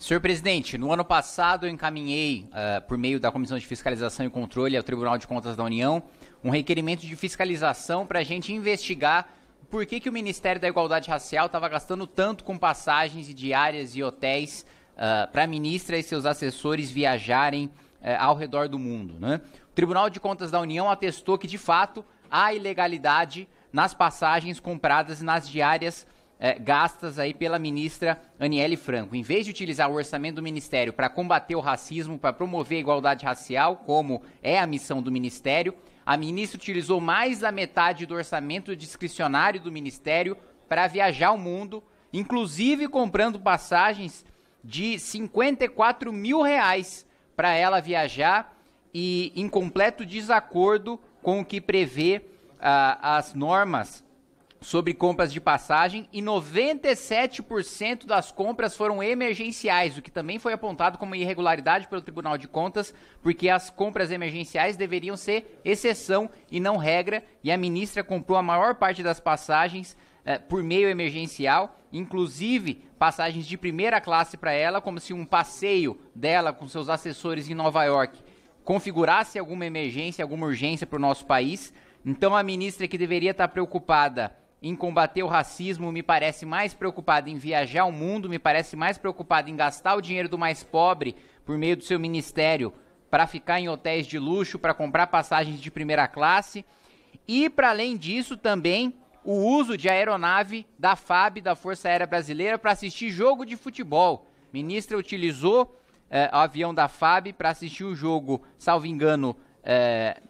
Senhor presidente, no ano passado eu encaminhei, uh, por meio da Comissão de Fiscalização e Controle ao Tribunal de Contas da União, um requerimento de fiscalização para a gente investigar por que, que o Ministério da Igualdade Racial estava gastando tanto com passagens e diárias e hotéis uh, eh, para ministra e seus assessores viajarem uh, ao redor do mundo. Né? O Tribunal de Contas da União atestou que, de fato, há ilegalidade nas passagens compradas e nas diárias é, gastas aí pela ministra Aniele Franco. Em vez de utilizar o orçamento do ministério para combater o racismo, para promover a igualdade racial, como é a missão do ministério, a ministra utilizou mais da metade do orçamento discricionário do ministério para viajar o mundo, inclusive comprando passagens de 54 mil reais para ela viajar e em completo desacordo com o que prevê uh, as normas sobre compras de passagem e 97% das compras foram emergenciais, o que também foi apontado como irregularidade pelo Tribunal de Contas, porque as compras emergenciais deveriam ser exceção e não regra, e a ministra comprou a maior parte das passagens eh, por meio emergencial, inclusive passagens de primeira classe para ela, como se um passeio dela com seus assessores em Nova York configurasse alguma emergência, alguma urgência para o nosso país. Então a ministra que deveria estar tá preocupada em combater o racismo, me parece mais preocupado em viajar o mundo, me parece mais preocupado em gastar o dinheiro do mais pobre por meio do seu ministério para ficar em hotéis de luxo, para comprar passagens de primeira classe. E, para além disso, também o uso de aeronave da FAB, da Força Aérea Brasileira, para assistir jogo de futebol. A ministra utilizou eh, o avião da FAB para assistir o jogo, salvo engano, eh,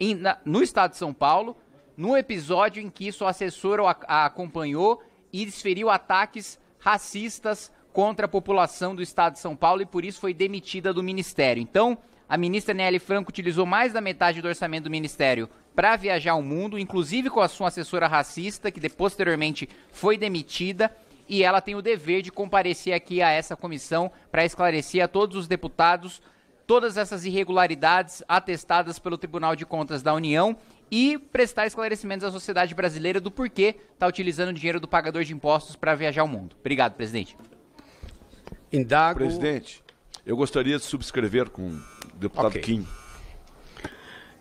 in, na, no estado de São Paulo no episódio em que sua assessora a acompanhou e desferiu ataques racistas contra a população do estado de São Paulo e por isso foi demitida do ministério. Então, a ministra Nelly Franco utilizou mais da metade do orçamento do ministério para viajar ao mundo, inclusive com a sua assessora racista, que posteriormente foi demitida, e ela tem o dever de comparecer aqui a essa comissão para esclarecer a todos os deputados todas essas irregularidades atestadas pelo Tribunal de Contas da União e prestar esclarecimentos à sociedade brasileira do porquê está utilizando o dinheiro do pagador de impostos para viajar ao mundo. Obrigado, presidente. Indago... Presidente, eu gostaria de subscrever com o deputado okay. Kim.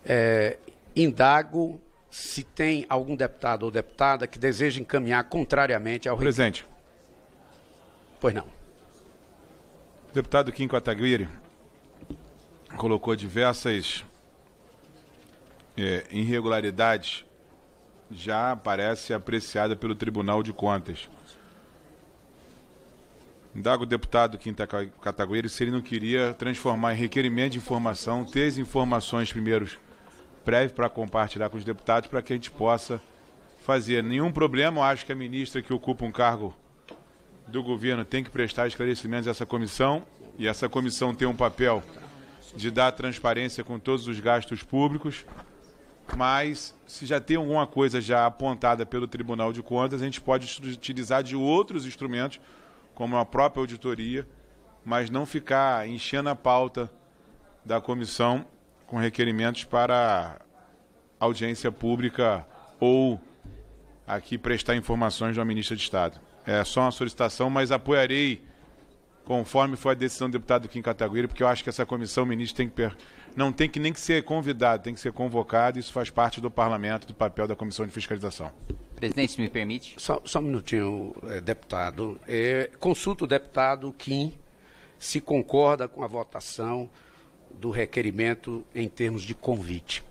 É, indago se tem algum deputado ou deputada que deseja encaminhar contrariamente ao... Presidente. Pois não. O deputado Kim Kataguiri colocou diversas é, irregularidades já parece apreciada pelo Tribunal de Contas. Indago o deputado Quinta Catagueira se ele não queria transformar em requerimento de informação, ter as informações primeiros prévias para compartilhar com os deputados para que a gente possa fazer. Nenhum problema, eu acho que a ministra que ocupa um cargo do governo tem que prestar esclarecimentos a essa comissão e essa comissão tem um papel de dar transparência com todos os gastos públicos mas se já tem alguma coisa já apontada pelo Tribunal de Contas, a gente pode utilizar de outros instrumentos, como a própria auditoria, mas não ficar enchendo a pauta da comissão com requerimentos para audiência pública ou aqui prestar informações ao ministro de Estado. É só uma solicitação, mas apoiarei conforme foi a decisão do deputado Kim Cataguiri, porque eu acho que essa comissão, ministro, tem que não tem que nem que ser convidado, tem que ser convocado. Isso faz parte do parlamento, do papel da comissão de fiscalização. Presidente, se me permite. Só, só um minutinho, é, deputado. É, consulta o deputado Kim se concorda com a votação do requerimento em termos de convite.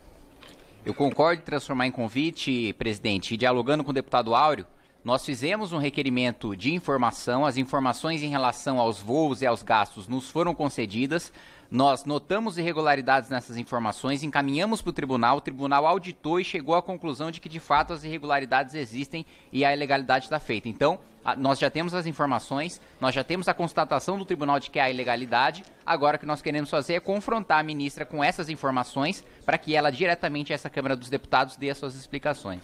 Eu concordo em transformar em convite, presidente, e dialogando com o deputado Áureo, nós fizemos um requerimento de informação, as informações em relação aos voos e aos gastos nos foram concedidas, nós notamos irregularidades nessas informações, encaminhamos para o tribunal, o tribunal auditou e chegou à conclusão de que de fato as irregularidades existem e a ilegalidade está feita. Então, a, nós já temos as informações, nós já temos a constatação do tribunal de que há ilegalidade. Agora, o que nós queremos fazer é confrontar a ministra com essas informações para que ela diretamente a essa Câmara dos Deputados dê as suas explicações.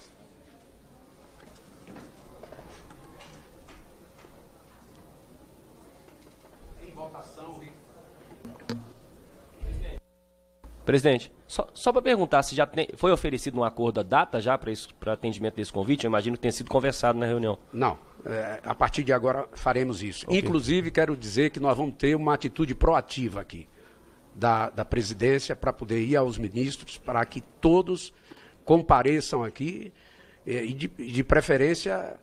Em votação, Presidente, só, só para perguntar se já tem, foi oferecido um acordo da data já para atendimento desse convite? Eu imagino que tenha sido conversado na reunião. Não. É, a partir de agora faremos isso. Okay. Inclusive, quero dizer que nós vamos ter uma atitude proativa aqui da, da presidência para poder ir aos ministros, para que todos compareçam aqui é, e, de, de preferência,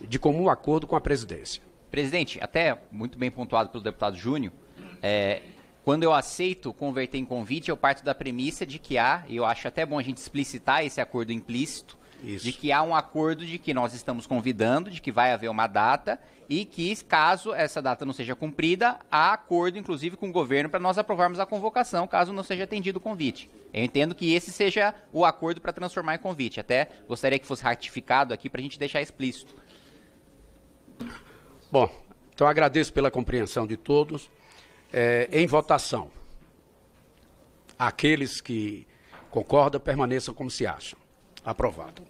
de comum acordo com a presidência. Presidente, até muito bem pontuado pelo deputado Júnior, é, quando eu aceito converter em convite, eu parto da premissa de que há, e eu acho até bom a gente explicitar esse acordo implícito, Isso. de que há um acordo de que nós estamos convidando, de que vai haver uma data e que, caso essa data não seja cumprida, há acordo, inclusive, com o governo para nós aprovarmos a convocação, caso não seja atendido o convite. Eu entendo que esse seja o acordo para transformar em convite. Até gostaria que fosse ratificado aqui para a gente deixar explícito. Bom, então agradeço pela compreensão de todos é, em votação. Aqueles que concordam, permaneçam como se acham. Aprovado.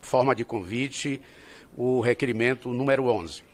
Forma de convite, o requerimento número 11.